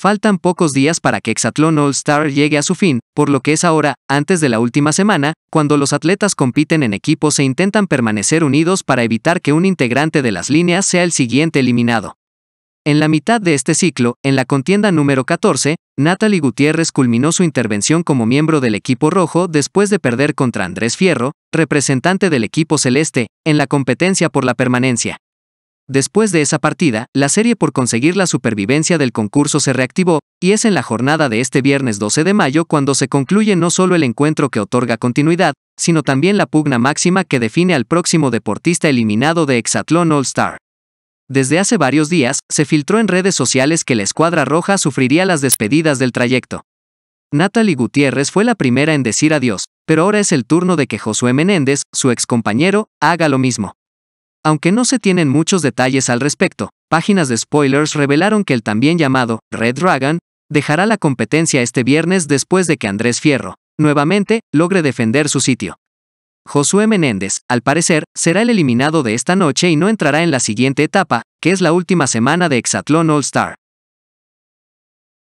Faltan pocos días para que Hexatlón All Star llegue a su fin, por lo que es ahora, antes de la última semana, cuando los atletas compiten en equipos e intentan permanecer unidos para evitar que un integrante de las líneas sea el siguiente eliminado. En la mitad de este ciclo, en la contienda número 14, Natalie Gutiérrez culminó su intervención como miembro del equipo rojo después de perder contra Andrés Fierro, representante del equipo celeste, en la competencia por la permanencia. Después de esa partida, la serie por conseguir la supervivencia del concurso se reactivó, y es en la jornada de este viernes 12 de mayo cuando se concluye no solo el encuentro que otorga continuidad, sino también la pugna máxima que define al próximo deportista eliminado de Hexatlón All Star. Desde hace varios días, se filtró en redes sociales que la escuadra roja sufriría las despedidas del trayecto. Natalie Gutiérrez fue la primera en decir adiós, pero ahora es el turno de que Josué Menéndez, su excompañero, haga lo mismo. Aunque no se tienen muchos detalles al respecto, páginas de spoilers revelaron que el también llamado Red Dragon dejará la competencia este viernes después de que Andrés Fierro, nuevamente, logre defender su sitio. Josué Menéndez, al parecer, será el eliminado de esta noche y no entrará en la siguiente etapa, que es la última semana de Hexatlón All Star.